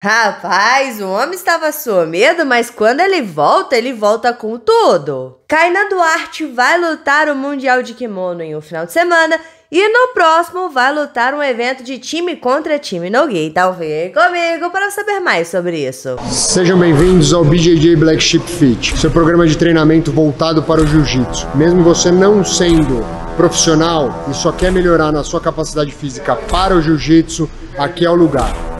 Rapaz, o homem estava sumido, mas quando ele volta, ele volta com tudo. Kaina Duarte vai lutar o Mundial de Kimono em um final de semana e no próximo vai lutar um evento de time contra time no gay. Então vem comigo para saber mais sobre isso. Sejam bem-vindos ao BJJ Black Sheep Fit, seu programa de treinamento voltado para o jiu-jitsu. Mesmo você não sendo profissional e só quer melhorar na sua capacidade física para o jiu-jitsu, aqui é o lugar.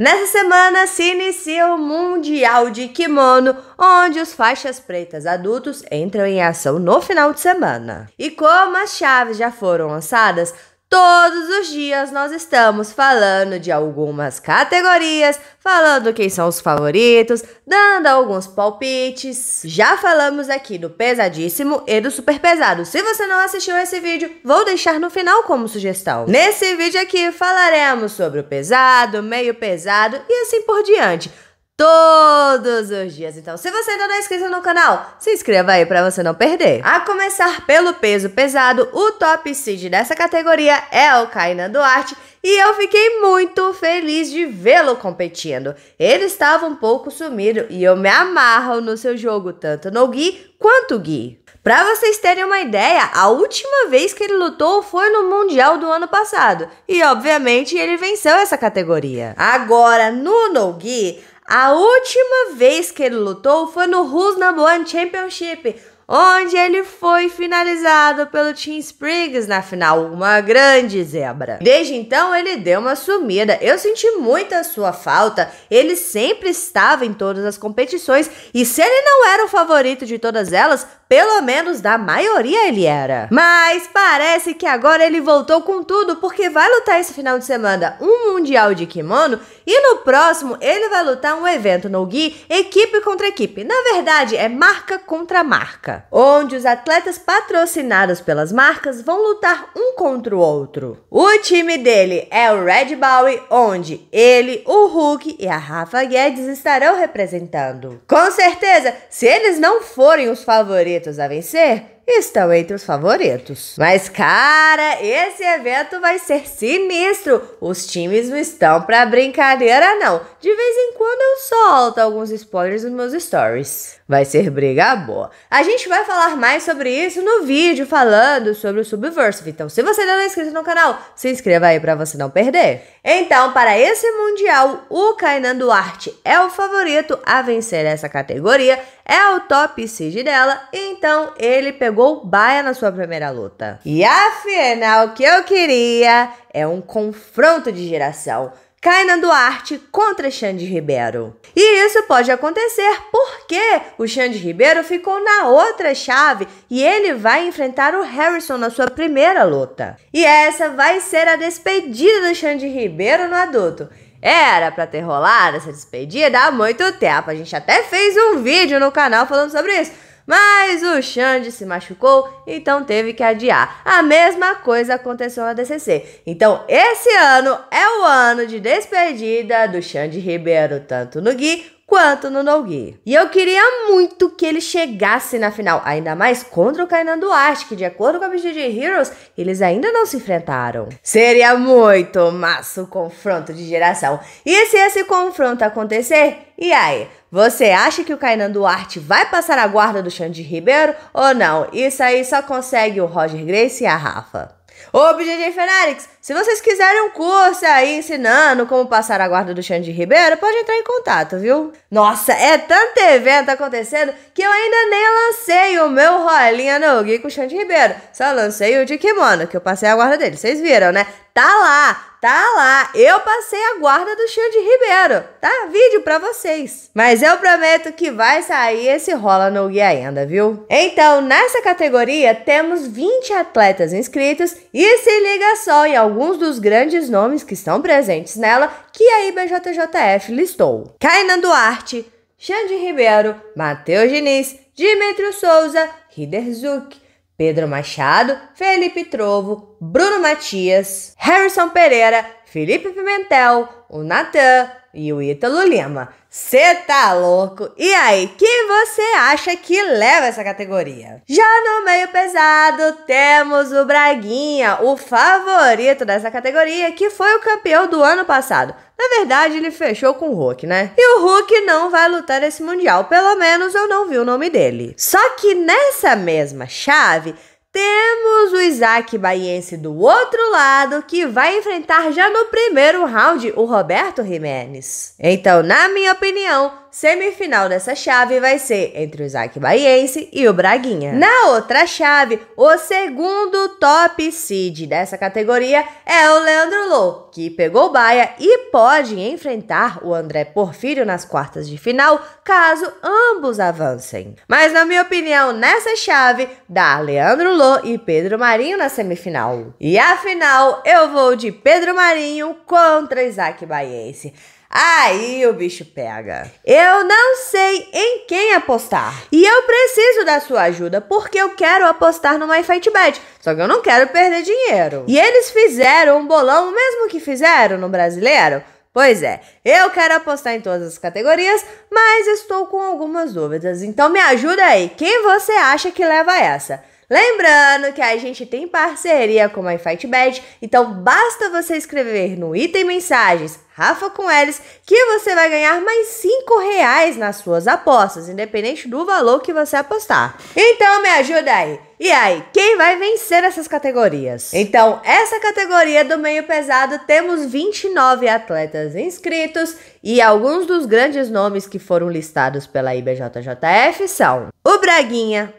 Nessa semana se inicia o Mundial de Kimono, onde os faixas pretas adultos entram em ação no final de semana. E como as chaves já foram lançadas, Todos os dias nós estamos falando de algumas categorias, falando quem são os favoritos, dando alguns palpites. Já falamos aqui do pesadíssimo e do super pesado. Se você não assistiu esse vídeo, vou deixar no final como sugestão. Nesse vídeo aqui falaremos sobre o pesado, meio pesado e assim por diante todos os dias. Então, se você ainda não é inscrito no canal, se inscreva aí para você não perder. A começar pelo peso pesado, o top seed dessa categoria é o Kainan Duarte e eu fiquei muito feliz de vê-lo competindo. Ele estava um pouco sumido e eu me amarro no seu jogo, tanto no Gui quanto Gui. Para vocês terem uma ideia, a última vez que ele lutou foi no Mundial do ano passado e, obviamente, ele venceu essa categoria. Agora, no Nogi, a última vez que ele lutou foi no Rusnamon Championship, onde ele foi finalizado pelo Team Spriggs na final, uma grande zebra. Desde então ele deu uma sumida. Eu senti muito a sua falta. Ele sempre estava em todas as competições e se ele não era o favorito de todas elas, pelo menos da maioria ele era. Mas parece que agora ele voltou com tudo porque vai lutar esse final de semana um mundial de kimono e no próximo ele vai lutar um evento no gi equipe contra equipe. Na verdade, é marca contra marca onde os atletas patrocinados pelas marcas vão lutar um contra o outro. O time dele é o Red Bowie, onde ele, o Hulk e a Rafa Guedes estarão representando. Com certeza, se eles não forem os favoritos a vencer, estão entre os favoritos. Mas, cara, esse evento vai ser sinistro. Os times não estão pra brincadeira, não. De vez em quando eu solto alguns spoilers nos meus stories. Vai ser briga boa. A gente vai falar mais sobre isso no vídeo falando sobre o Subversive. Então, se você ainda não é inscrito no canal, se inscreva aí para você não perder. Então, para esse mundial, o Kainan Duarte é o favorito a vencer essa categoria, é o top seed dela, então ele pegou baia na sua primeira luta. E afinal, o que eu queria é um confronto de geração. Kainan Duarte contra Xande Ribeiro. E isso pode acontecer porque o Xande Ribeiro ficou na outra chave e ele vai enfrentar o Harrison na sua primeira luta. E essa vai ser a despedida do Xande Ribeiro no adulto. Era para ter rolado essa despedida há muito tempo. A gente até fez um vídeo no canal falando sobre isso. Mas o Xande se machucou, então teve que adiar. A mesma coisa aconteceu na DCC. Então, esse ano é o ano de despedida do Xande Ribeiro, tanto no Gui quanto no Nogueira. E eu queria muito que ele chegasse na final, ainda mais contra o Kainan Duarte, que de acordo com a BGG Heroes, eles ainda não se enfrentaram. Seria muito massa o confronto de geração. E se esse confronto acontecer, e aí? Você acha que o Kainan Duarte vai passar a guarda do Xande Ribeiro ou não? Isso aí só consegue o Roger Grace e a Rafa. Ô, BJJ Fenérix, se vocês quiserem um curso aí ensinando como passar a guarda do Xande Ribeiro, pode entrar em contato, viu? Nossa, é tanto evento acontecendo que eu ainda nem lancei o meu rolinha no Gui com o Xande Ribeiro. Só lancei o de kimono, que eu passei a guarda dele. Vocês viram, né? Tá lá! Tá lá, eu passei a guarda do Xande Ribeiro, tá? Vídeo para vocês. Mas eu prometo que vai sair esse rola no guia ainda, viu? Então, nessa categoria, temos 20 atletas inscritos e se liga só em alguns dos grandes nomes que estão presentes nela que a IBJJF listou. Kainan Duarte, Xande Ribeiro, Matheus Diniz, Dimitrio Souza, Riderzuki, Pedro Machado, Felipe Trovo, Bruno Matias, Harrison Pereira, Felipe Pimentel, o Natan, e o Ítalo Lima. Cê tá louco? E aí, quem você acha que leva essa categoria? Já no meio pesado, temos o Braguinha, o favorito dessa categoria, que foi o campeão do ano passado. Na verdade, ele fechou com o Hulk, né? E o Hulk não vai lutar esse Mundial, pelo menos eu não vi o nome dele. Só que nessa mesma chave, temos o Isaac Baiense do outro lado, que vai enfrentar já no primeiro round o Roberto Jimenez. Então, na minha opinião, semifinal dessa chave vai ser entre o Isaac Baiense e o Braguinha. Na outra chave, o segundo top seed dessa categoria é o Leandro Lou, que pegou o Baia e pode enfrentar o André Porfírio nas quartas de final, caso ambos avancem. Mas na minha opinião, nessa chave, dá Leandro Lou e Pedro Marinho na semifinal. E a final, eu vou de Pedro Marinho contra Isaac Baiense. Aí o bicho pega. Eu não sei em quem apostar. E eu preciso da sua ajuda porque eu quero apostar no MyFightBet. Só que eu não quero perder dinheiro. E eles fizeram um bolão, mesmo que fizeram no brasileiro. Pois é, eu quero apostar em todas as categorias, mas estou com algumas dúvidas. Então me ajuda aí. Quem você acha que leva essa? Lembrando que a gente tem parceria com a MyFightBad, então basta você escrever no item mensagens Rafa com eles que você vai ganhar mais 5 reais nas suas apostas, independente do valor que você apostar. Então me ajuda aí. E aí, quem vai vencer essas categorias? Então, essa categoria do meio pesado temos 29 atletas inscritos e alguns dos grandes nomes que foram listados pela IBJJF são o Braguinha,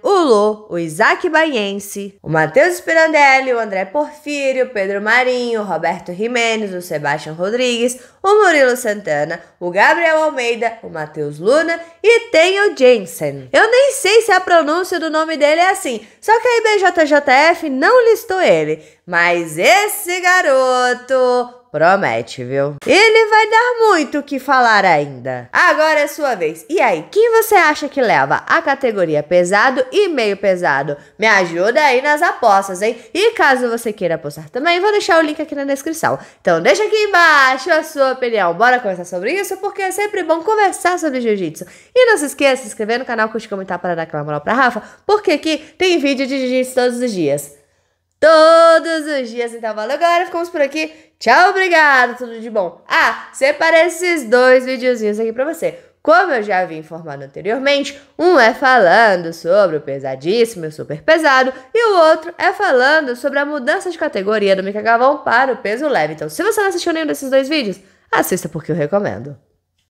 o Isaac Baiense, o Matheus Spirandelli, o André Porfírio, o Pedro Marinho, o Roberto Jimenez, o Sebastião Rodrigues, o Murilo Santana, o Gabriel Almeida, o Matheus Luna e tem o Jensen. Eu nem sei se a pronúncia do nome dele é assim, só que a IBJJF não listou ele, mas esse garoto promete, viu? Ele vai dar muito o que falar ainda. Agora é sua vez. E aí, quem você acha que leva a categoria pesado e meio pesado? Me ajuda aí nas apostas, hein? E caso você queira apostar também, vou deixar o link aqui na descrição. Então deixa aqui embaixo a sua opinião. Bora conversar sobre isso, porque é sempre bom conversar sobre jiu-jitsu. E não se esqueça de se inscrever no canal, curtir, comentar para dar aquela moral pra Rafa, porque aqui tem vídeo de jiu-jitsu todos os dias. Todos os dias, então valeu galera, ficamos por aqui. Tchau, obrigado, tudo de bom. Ah, separei esses dois videozinhos aqui pra você. Como eu já havia informado anteriormente, um é falando sobre o pesadíssimo e o super pesado, e o outro é falando sobre a mudança de categoria do Mica para o peso leve. Então, se você não assistiu nenhum desses dois vídeos, assista porque eu recomendo.